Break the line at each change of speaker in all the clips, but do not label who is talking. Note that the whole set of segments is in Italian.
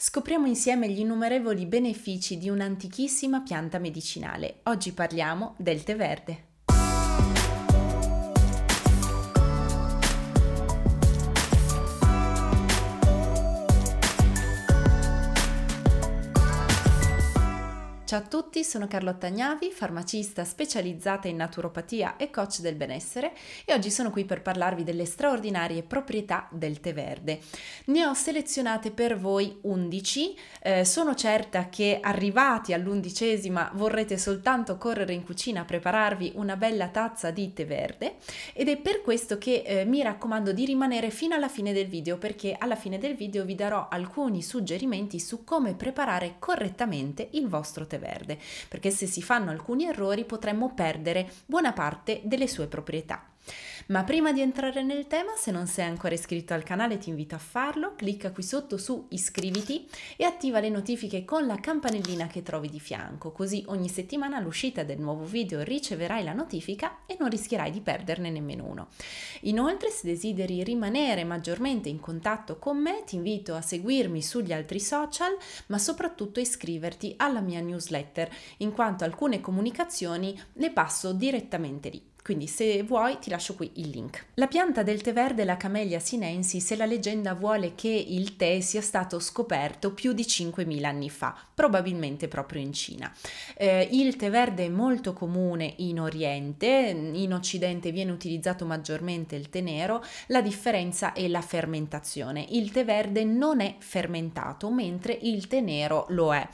scopriamo insieme gli innumerevoli benefici di un'antichissima pianta medicinale. Oggi parliamo del tè verde. Ciao a tutti, sono Carlotta Agnavi, farmacista specializzata in naturopatia e coach del benessere e oggi sono qui per parlarvi delle straordinarie proprietà del tè verde. Ne ho selezionate per voi 11, eh, sono certa che arrivati all'undicesima vorrete soltanto correre in cucina a prepararvi una bella tazza di tè verde ed è per questo che eh, mi raccomando di rimanere fino alla fine del video perché alla fine del video vi darò alcuni suggerimenti su come preparare correttamente il vostro tè parte verde, perché se si fanno alcuni errori potremmo perdere buona parte delle sue proprietà. Ma prima di entrare nel tema, se non sei ancora iscritto al canale ti invito a farlo, clicca qui sotto su iscriviti e attiva le notifiche con la campanellina che trovi di fianco, così ogni settimana all'uscita del nuovo video riceverai la notifica e non rischierai di perderne nemmeno uno. Inoltre, se desideri rimanere maggiormente in contatto con me, ti invito a seguirmi sugli altri social, ma soprattutto iscriverti alla mia newsletter, in quanto alcune comunicazioni le passo direttamente lì quindi se vuoi ti lascio qui il link. La pianta del tè verde, è la Camellia sinensis, la leggenda vuole che il tè sia stato scoperto più di 5.000 anni fa, probabilmente proprio in Cina. Eh, il tè verde è molto comune in Oriente, in Occidente viene utilizzato maggiormente il tè nero, la differenza è la fermentazione. Il tè verde non è fermentato, mentre il tè nero lo è.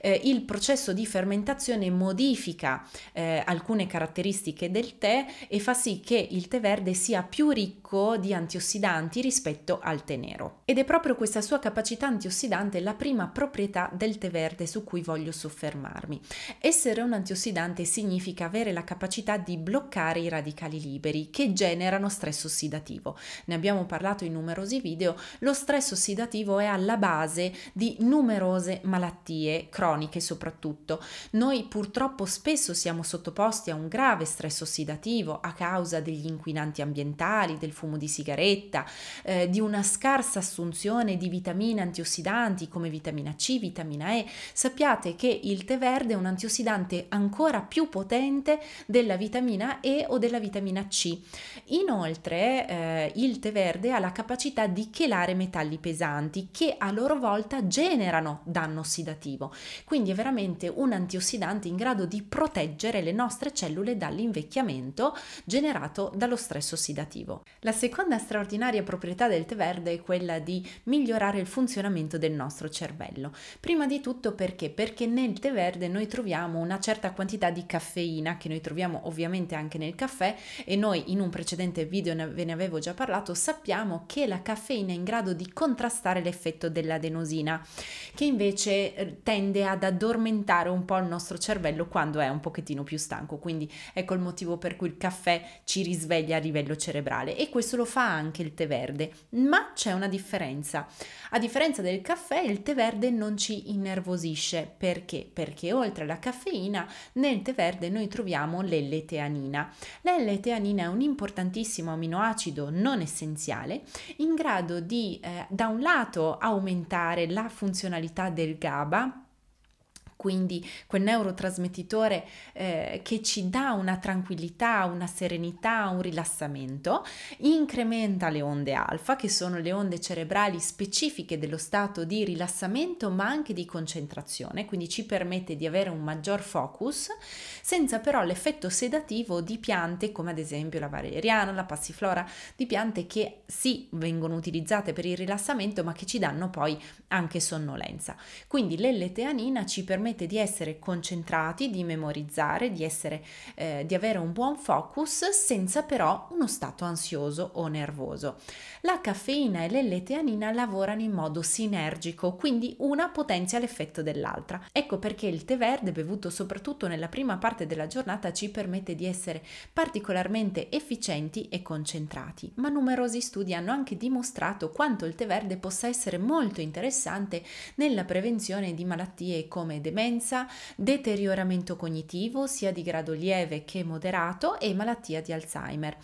Eh, il processo di fermentazione modifica eh, alcune caratteristiche del tè e fa sì che il tè verde sia più ricco di antiossidanti rispetto al tè nero. Ed è proprio questa sua capacità antiossidante la prima proprietà del tè verde su cui voglio soffermarmi. Essere un antiossidante significa avere la capacità di bloccare i radicali liberi che generano stress ossidativo. Ne abbiamo parlato in numerosi video, lo stress ossidativo è alla base di numerose malattie croniche soprattutto. Noi purtroppo spesso siamo sottoposti a un grave stress ossidativo radioattivo a causa degli inquinanti ambientali, del fumo di sigaretta, eh, di una scarsa assunzione di vitamine antiossidanti come vitamina C, vitamina E, sappiate che il tè verde è un antiossidante ancora più potente della vitamina E o della vitamina C. Inoltre eh, il tè verde ha la capacità di chelare metalli pesanti che a loro volta generano danno ossidativo, quindi è veramente un antiossidante in grado di proteggere le nostre cellule dall'invecchiamento inquinamento generato dallo stress ossidativo. La seconda straordinaria proprietà del tè verde è quella di migliorare il funzionamento del nostro cervello. Prima di tutto perché? Perché nel tè verde noi troviamo una certa quantità di caffeina che noi troviamo ovviamente anche nel caffè e noi in un precedente video ve ne avevo già parlato, sappiamo che la caffeina è in grado di contrastare l'effetto dell'adenosina che invece eh, tende ad addormentare un po' il nostro cervello quando è un pochettino più stanco. Quindi ecco il motivo per cui il caffè ci risveglia a livello cerebrale e questo lo fa anche il tè verde, ma c'è una differenza. A differenza del caffè, il tè verde non ci innervosisce perché? Perché oltre alla caffeina, nel tè verde noi troviamo l'eleteanina. L'eleteanina è un importantissimo aminoacido non essenziale in grado di eh, da un lato aumentare la funzionalità del GABA quindi quel neurotrasmettitore eh, che ci dà una tranquillità, una serenità, un rilassamento, incrementa le onde alfa, che sono le onde cerebrali specifiche dello stato di rilassamento ma anche di concentrazione, quindi ci permette di avere un maggior focus senza però l'effetto sedativo di piante come ad esempio la valeriana, la passiflora, di piante che sì vengono utilizzate per il rilassamento ma che ci danno poi anche sonnolenza. Quindi l'eleteanina ci permette di essere concentrati, di memorizzare, di, essere, eh, di avere un buon focus senza però uno stato ansioso o nervoso. La caffeina e l'eleteanina lavorano in modo sinergico, quindi una potenzia l'effetto dell'altra. Ecco perché il tè verde bevuto soprattutto nella prima parte parte della giornata ci permette di essere particolarmente efficienti e concentrati, ma numerosi studi hanno anche dimostrato quanto il tè verde possa essere molto interessante nella prevenzione di malattie come demenza, deterioramento cognitivo sia di grado lieve che moderato e malattia di Alzheimer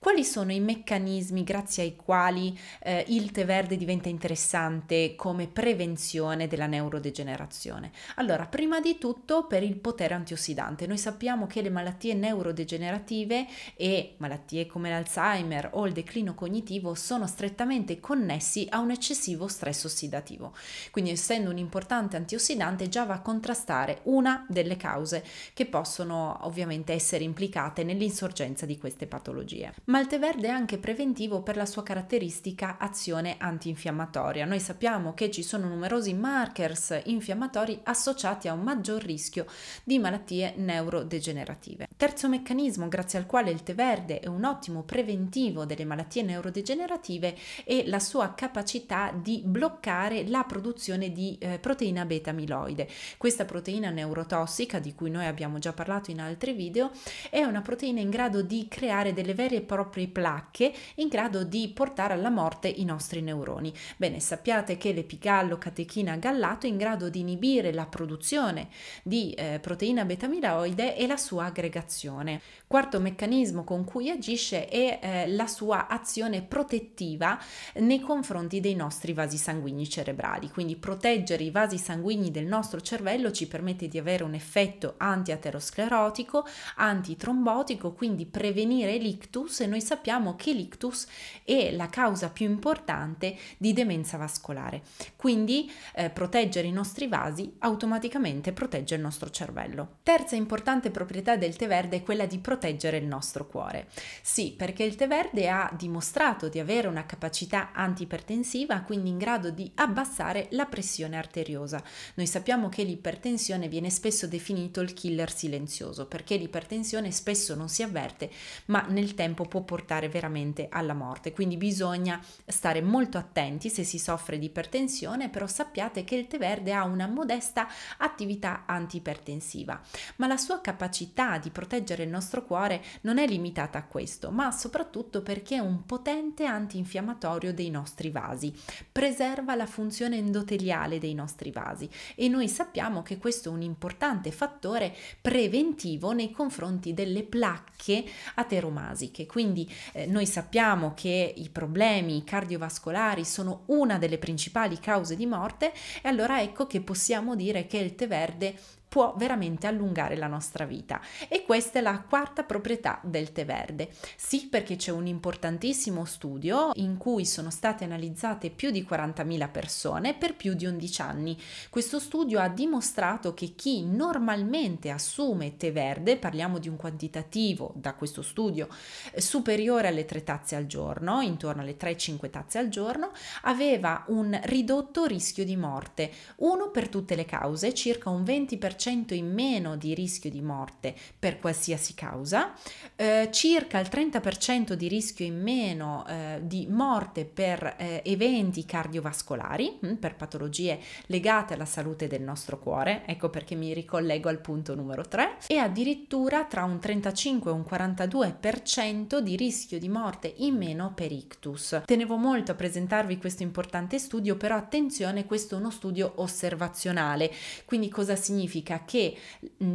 quali sono i meccanismi grazie ai quali eh, il tè verde diventa interessante come prevenzione della neurodegenerazione? Allora, prima di tutto per il potere antiossidante. Noi sappiamo che le malattie neurodegenerative e malattie come l'Alzheimer o il declino cognitivo sono strettamente connessi a un eccessivo stress ossidativo. Quindi essendo un importante antiossidante già va a contrastare una delle cause che possono ovviamente essere implicate nell'insorgenza di queste patologie ma il Malteverde è anche preventivo per la sua caratteristica azione antinfiammatoria. Noi sappiamo che ci sono numerosi markers infiammatori associati a un maggior rischio di malattie neurodegenerative. Terzo meccanismo grazie al quale il tè verde è un ottimo preventivo delle malattie neurodegenerative è la sua capacità di bloccare la produzione di eh, proteina beta amiloide. Questa proteina neurotossica di cui noi abbiamo già parlato in altri video è una proteina in grado di creare delle vere e proprie proprie placche in grado di portare alla morte i nostri neuroni. Bene, sappiate che l'epigallo catechina gallato è in grado di inibire la produzione di eh, proteina betamiloide e la sua aggregazione. Quarto meccanismo con cui agisce è eh, la sua azione protettiva nei confronti dei nostri vasi sanguigni cerebrali, quindi proteggere i vasi sanguigni del nostro cervello ci permette di avere un effetto antiaterosclerotico, antitrombotico, quindi prevenire l'ictus e noi sappiamo che l'ictus è la causa più importante di demenza vascolare. Quindi eh, proteggere i nostri vasi automaticamente protegge il nostro cervello. Terza importante proprietà del tè verde è quella di proteggere il nostro cuore. Sì, perché il tè verde ha dimostrato di avere una capacità antipertensiva, quindi in grado di abbassare la pressione arteriosa. Noi sappiamo che l'ipertensione viene spesso definito il killer silenzioso, perché l'ipertensione spesso non si avverte, ma nel tempo può può portare veramente alla morte. Quindi bisogna stare molto attenti se si soffre di ipertensione, però sappiate che il tè verde ha una modesta attività antipertensiva, ma la sua capacità di proteggere il nostro cuore non è limitata a questo, ma soprattutto perché è un potente antinfiammatorio dei nostri vasi, preserva la funzione endoteliale dei nostri vasi e noi sappiamo che questo è un importante fattore preventivo nei confronti delle placche ateromasiche. Quindi quindi eh, noi sappiamo che i problemi cardiovascolari sono una delle principali cause di morte e allora ecco che possiamo dire che il tè verde può veramente allungare la nostra vita. E questa è la quarta proprietà del tè verde. Sì, perché c'è un importantissimo studio in cui sono state analizzate più di 40.000 persone per più di 11 anni. Questo studio ha dimostrato che chi normalmente assume tè verde, parliamo di un quantitativo da questo studio eh, superiore alle 3 tazze al giorno, intorno alle 3-5 tazze al giorno, aveva un ridotto rischio di morte, uno per tutte le cause, circa un 20% 30% in meno di rischio di morte per qualsiasi causa, eh, circa il 30% di rischio in meno eh, di morte per eh, eventi cardiovascolari, hm, per patologie legate alla salute del nostro cuore, ecco perché mi ricollego al punto numero 3, e addirittura tra un 35 e un 42% di rischio di morte in meno per ictus. Tenevo molto a presentarvi questo importante studio, però attenzione, questo è uno studio osservazionale, quindi cosa significa? significa che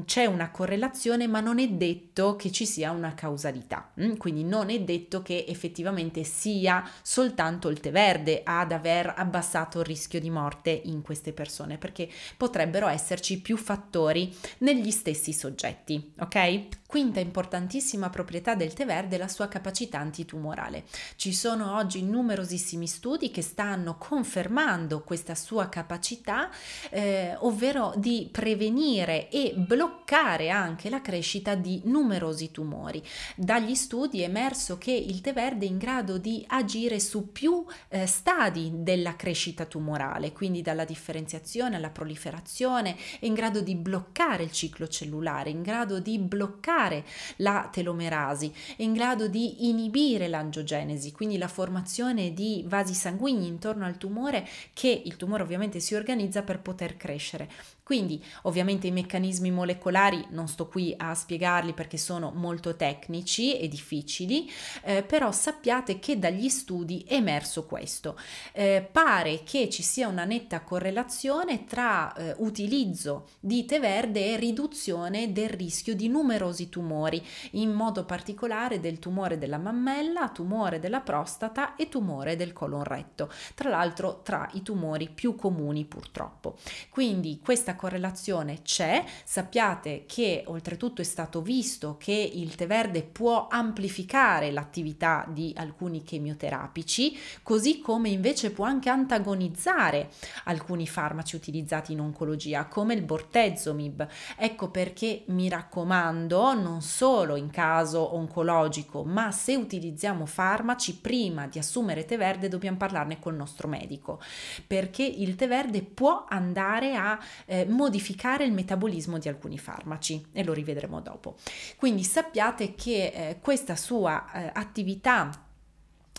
c'è una correlazione ma non è detto che ci sia una causalità, quindi non è detto che effettivamente sia soltanto il tè verde ad aver abbassato il rischio di morte in queste persone, perché potrebbero esserci più fattori negli stessi soggetti, ok? Quinta importantissima proprietà del tè verde è la sua capacità antitumorale. Ci sono oggi numerosissimi studi che stanno confermando questa sua capacità, eh, ovvero di prevenire prevenire e bloccare anche la crescita di numerosi tumori. Dagli studi è emerso che il tè verde è in grado di agire su più eh, stadi della crescita tumorale, quindi dalla differenziazione alla proliferazione, è in grado di bloccare il ciclo cellulare, è in grado di bloccare la telomerasi, è in grado di inibire l'angiogenesi, quindi la formazione di vasi sanguigni intorno al tumore che il tumore ovviamente si organizza per poter crescere. Quindi ovviamente i meccanismi molecolari non sto qui a spiegarli perché sono molto tecnici e difficili, eh, però sappiate che dagli studi è emerso questo. Eh, pare che ci sia una netta correlazione tra eh, utilizzo di tè verde e riduzione del rischio di numerosi tumori, in modo particolare del tumore della mammella, tumore della prostata e tumore del colon retto, tra l'altro tra i tumori più comuni purtroppo. Quindi questa correlazione c'è, sappiate che oltretutto è stato visto che il tè verde può amplificare l'attività di alcuni chemioterapici, così come invece può anche antagonizzare alcuni farmaci utilizzati in oncologia, come il bortezomib. Ecco perché mi raccomando, non solo in caso oncologico, ma se utilizziamo farmaci, prima di assumere tè verde dobbiamo parlarne col nostro medico, perché il tè verde può andare a eh, eh, modificare il metabolismo di alcuni farmaci e lo rivedremo dopo. Quindi sappiate che eh, questa sua eh, attività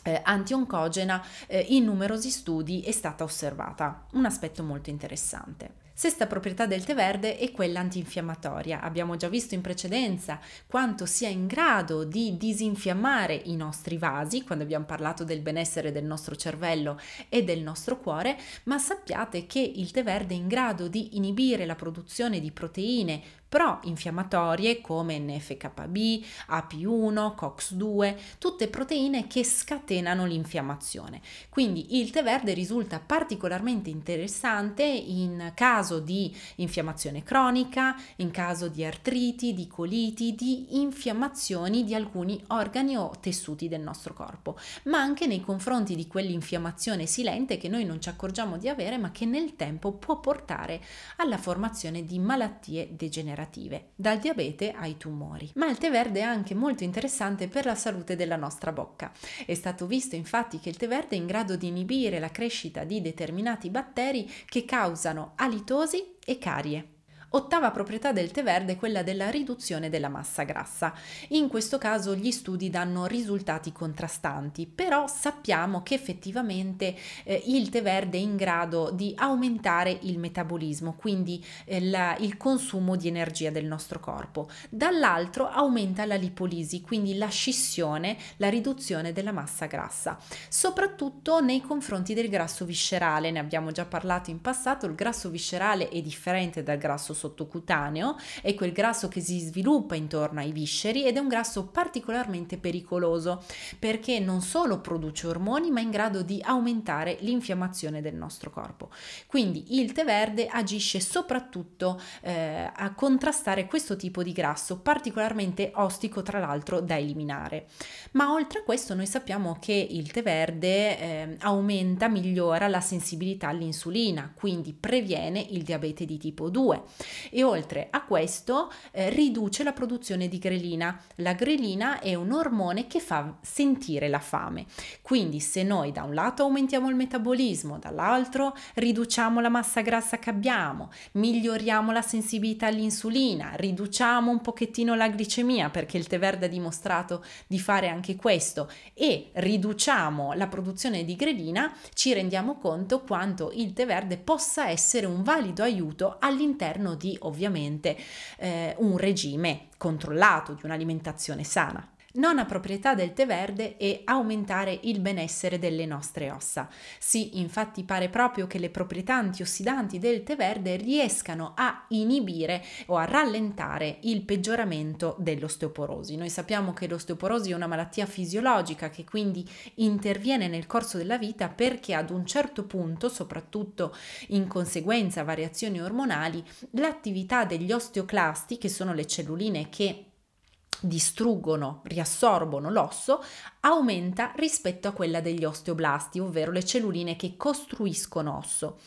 eh, antioncogena eh, in numerosi studi è stata osservata, un aspetto molto interessante. Sesta proprietà del tè verde è quella antinfiammatoria. Abbiamo già visto in precedenza quanto sia in grado di disinfiammare i nostri vasi quando abbiamo parlato del benessere del nostro cervello e del nostro cuore, ma sappiate che il tè verde è in grado di inibire la produzione di proteine pro-infiammatorie come NFKB, AP1, COX2, tutte proteine che scatenano l'infiammazione. Quindi il tè verde risulta particolarmente interessante in caso di infiammazione cronica, in caso di artriti, di coliti, di infiammazioni di alcuni organi o tessuti del nostro corpo, ma anche nei confronti di quell'infiammazione silente che noi non ci accorgiamo di avere ma che nel tempo può portare alla formazione di malattie degenerative degenerative, dal diabete ai tumori. Ma il tè verde è anche molto interessante per la salute della nostra bocca. È stato visto infatti che il tè verde è in grado di inibire la crescita di determinati batteri che causano alitosi e carie. Ottava proprietà del tè verde è quella della riduzione della massa grassa. In questo caso gli studi danno risultati contrastanti, però sappiamo che effettivamente eh, il tè verde è in grado di aumentare il metabolismo, quindi eh, la, il consumo di energia del nostro corpo. Dall'altro aumenta la lipolisi, quindi la scissione, la riduzione della massa grassa, soprattutto nei confronti del grasso viscerale. Ne abbiamo già parlato in passato, il grasso viscerale è differente dal grasso sottocutaneo, è quel grasso che si sviluppa intorno ai visceri ed è un grasso particolarmente pericoloso perché non solo produce ormoni ma è in grado di aumentare l'infiammazione del nostro corpo. Quindi il tè verde agisce soprattutto eh, a contrastare questo tipo di grasso particolarmente ostico tra l'altro da eliminare. Ma oltre a questo noi sappiamo che il tè verde eh, aumenta, migliora la sensibilità all'insulina, quindi previene il diabete di tipo 2 e oltre a questo eh, riduce la produzione di grelina. La grelina è un ormone che fa sentire la fame. Quindi se noi da un lato aumentiamo il metabolismo, dall'altro riduciamo la massa grassa che abbiamo, miglioriamo la sensibilità all'insulina, riduciamo un pochettino la glicemia perché il tè verde ha dimostrato di fare anche questo e riduciamo la produzione di grelina, ci rendiamo conto quanto il tè verde possa essere un valido aiuto all'interno di ovviamente eh, un regime controllato, di un'alimentazione sana nona proprietà del tè verde è aumentare il benessere delle nostre ossa. Sì, infatti pare proprio che le proprietà antiossidanti del tè verde riescano a inibire o a rallentare il peggioramento dell'osteoporosi. Noi sappiamo che l'osteoporosi è una malattia fisiologica che quindi interviene nel corso della vita perché ad un certo punto, soprattutto in conseguenza a variazioni ormonali, l'attività degli osteoclasti, che sono le celluline che distruggono, riassorbono l'osso, aumenta rispetto a quella degli osteoblasti, ovvero le celluline che costruiscono osso.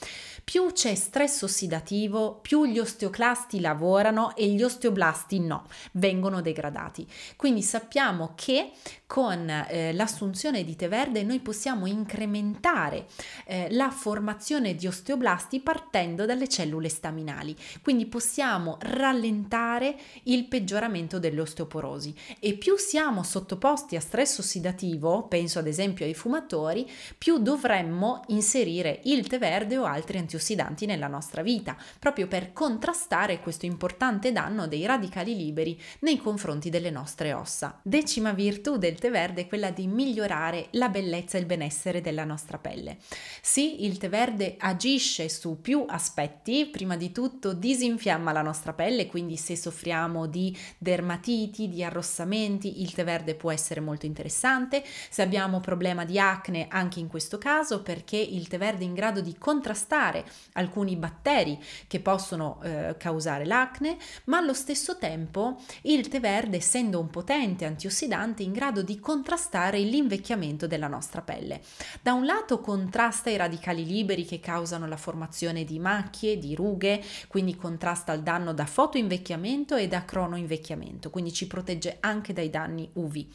Più c'è stress ossidativo, più gli osteoclasti lavorano e gli osteoblasti no, vengono degradati. Quindi sappiamo che con eh, l'assunzione di tè verde noi possiamo incrementare eh, la formazione di osteoblasti partendo dalle cellule staminali. Quindi possiamo rallentare il peggioramento dell'osteoporosi porosi e più siamo sottoposti a stress ossidativo, penso ad esempio ai fumatori, più dovremmo inserire il tè verde o altri antiossidanti nella nostra vita, proprio per contrastare questo importante danno dei radicali liberi nei confronti delle nostre ossa. Decima virtù del tè verde è quella di migliorare la bellezza e il benessere della nostra pelle. Sì, il tè verde agisce su più aspetti, prima di tutto disinfiamma la nostra pelle, quindi se soffriamo di dermatiti, di arrossamenti, il tè verde può essere molto interessante. Se abbiamo problema di acne, anche in questo caso, perché il tè verde è in grado di contrastare alcuni batteri che possono eh, causare l'acne, ma allo stesso tempo il tè verde, essendo un potente antiossidante, è in grado di contrastare l'invecchiamento della nostra pelle. Da un lato contrasta i radicali liberi che causano la formazione di macchie, di rughe, quindi contrasta il danno da fotoinvecchiamento e da cronoinvecchiamento, quindi ci protegge protegge anche dai danni UV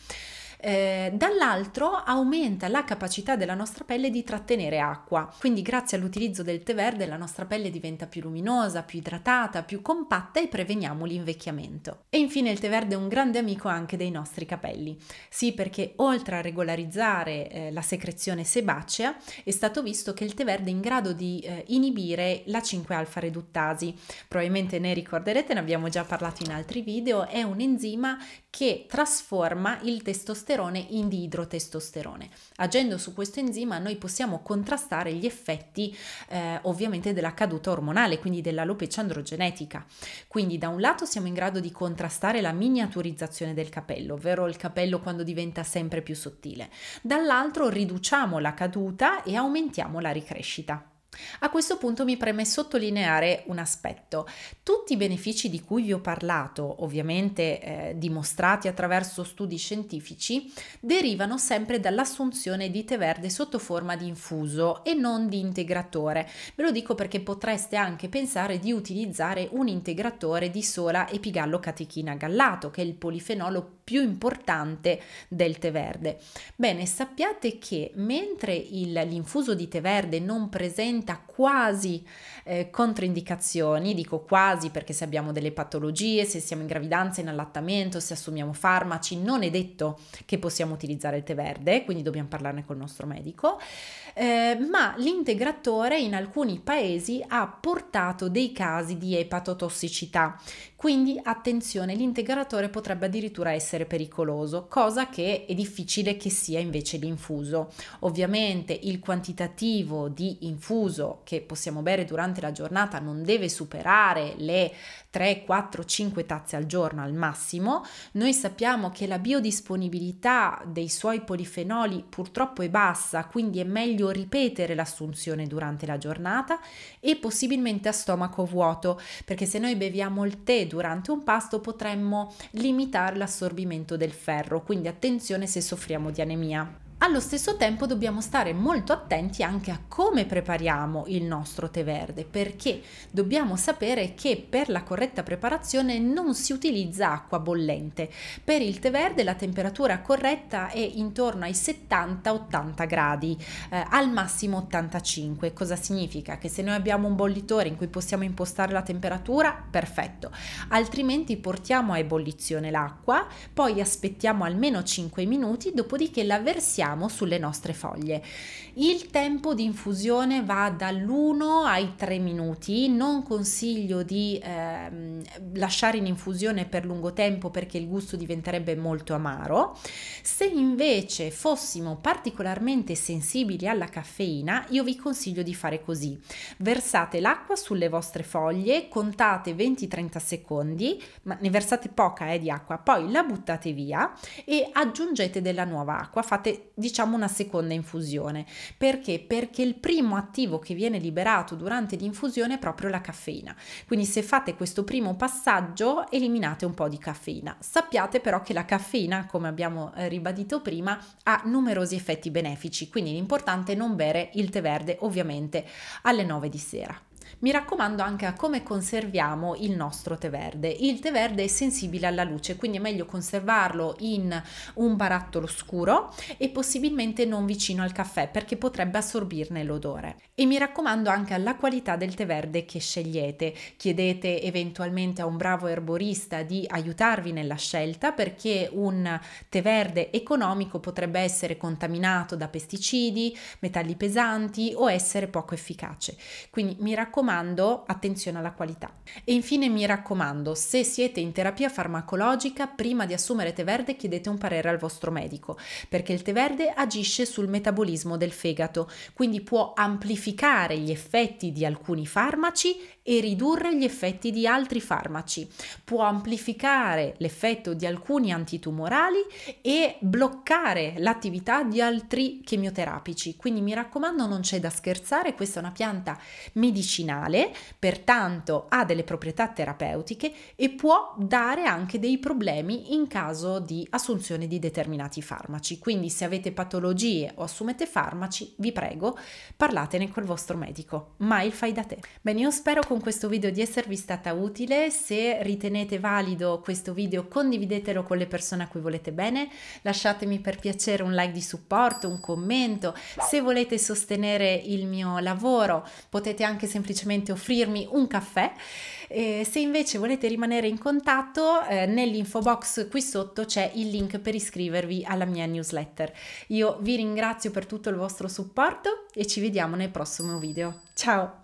eh, dall'altro aumenta la capacità della nostra pelle di trattenere acqua. Quindi grazie all'utilizzo del tè verde la nostra pelle diventa più luminosa, più idratata, più compatta e preveniamo l'invecchiamento. E infine il tè verde è un grande amico anche dei nostri capelli. Sì, perché oltre a regolarizzare eh, la secrezione sebacea, è stato visto che il tè verde è in grado di eh, inibire la 5-alfa reduttasi. Probabilmente ne ricorderete, ne abbiamo già parlato in altri video, è un enzima che trasforma il testosterone testosterone in diidrotestosterone. Agendo su questo enzima noi possiamo contrastare gli effetti eh, ovviamente della caduta ormonale, quindi dell'alopecia androgenetica. Quindi da un lato siamo in grado di contrastare la miniaturizzazione del capello, ovvero il capello quando diventa sempre più sottile, dall'altro riduciamo la caduta e aumentiamo la ricrescita. A questo punto mi preme sottolineare un aspetto. Tutti i benefici di cui vi ho parlato, ovviamente eh, dimostrati attraverso studi scientifici, derivano sempre dall'assunzione di tè verde sotto forma di infuso e non di integratore. Ve lo dico perché potreste anche pensare di utilizzare un integratore di sola epigallo catechina gallato, che è il polifenolo più importante del tè verde. Bene, sappiate che mentre il, l'infuso di tè verde non presenta presenta quasi eh, controindicazioni, dico quasi perché se abbiamo delle patologie, se siamo in gravidanza, in allattamento, se assumiamo farmaci, non è detto che possiamo utilizzare il tè verde, quindi dobbiamo parlarne col nostro medico. Eh, ma l'integratore in alcuni paesi ha portato dei casi di epatotossicità. Quindi attenzione, l'integratore potrebbe addirittura essere pericoloso, cosa che è difficile che sia invece l'infuso. Ovviamente il quantitativo di infuso che possiamo bere durante la giornata non deve superare le 3, 4, 5 tazze al giorno al massimo. Noi sappiamo che la biodisponibilità dei suoi polifenoli purtroppo è bassa, quindi è meglio ripetere l'assunzione durante la giornata e possibilmente a stomaco vuoto, perché se noi beviamo il tè durante un pasto potremmo limitare l'assorbimento del ferro, quindi attenzione se soffriamo di anemia. Allo stesso tempo dobbiamo stare molto attenti anche a come prepariamo il nostro tè verde, perché dobbiamo sapere che per la corretta preparazione non si utilizza acqua bollente. Per il tè verde la temperatura corretta è intorno ai 70-80 gradi, eh, al massimo 85. Cosa significa? Che se noi abbiamo un bollitore in cui possiamo impostare la temperatura, perfetto. Altrimenti portiamo a ebollizione l'acqua, poi aspettiamo almeno 5 minuti, dopodiché la versiamo mettiamo sulle nostre foglie. Il tempo di infusione va dall'1 ai 3 minuti, non consiglio di eh, lasciare in infusione per lungo tempo perché il gusto diventerebbe molto amaro. Se invece fossimo particolarmente sensibili alla caffeina, io vi consiglio di fare così. Versate l'acqua sulle vostre foglie, contate 20-30 secondi, ma ne versate poca eh, di acqua, poi la buttate via e aggiungete della nuova acqua, fate diciamo una seconda infusione. Perché? Perché il primo attivo che viene liberato durante l'infusione è proprio la caffeina. Quindi se fate questo primo passaggio eliminate un po' di caffeina. Sappiate però che la caffeina, come abbiamo eh, ribadito prima, ha numerosi effetti benefici, quindi l'importante è non bere il tè verde ovviamente alle 9 di sera. Mi raccomando anche a come conserviamo il nostro tè verde. Il tè verde è sensibile alla luce, quindi è meglio conservarlo in un barattolo scuro e possibilmente non vicino al caffè perché potrebbe assorbirne l'odore. E mi raccomando anche alla qualità del tè verde che scegliete. Chiedete eventualmente a un bravo erborista di aiutarvi nella scelta perché un tè verde economico potrebbe essere contaminato da pesticidi, metalli pesanti o essere poco efficace. Quindi mi raccomando raccomando, attenzione alla qualità. E infine mi raccomando, se siete in terapia farmacologica, prima di assumere tè verde chiedete un parere al vostro medico, perché il tè verde agisce sul metabolismo del fegato, quindi può amplificare gli effetti di alcuni farmaci e ridurre gli effetti di altri farmaci. Può amplificare l'effetto di alcuni antitumorali e bloccare l'attività di altri chemioterapici. Quindi mi raccomando, non c'è da scherzare, questa è una pianta medicinale orale, pertanto ha delle proprietà terapeutiche e può dare anche dei problemi in caso di assunzione di determinati farmaci. Quindi se avete patologie o assumete farmaci, vi prego, parlatene col vostro medico, ma il fai da te. Bene, io spero con questo video di esservi stata utile, se ritenete valido questo video condividetelo con le persone a cui volete bene, lasciatemi per piacere un like di supporto, un commento, se volete sostenere il mio lavoro potete anche semplicemente semplicemente offrirmi un caffè. Eh, se invece volete rimanere in contatto, eh, nell'info box qui sotto c'è il link per iscrivervi alla mia newsletter. Io vi ringrazio per tutto il vostro supporto e ci vediamo nel prossimo video. Ciao!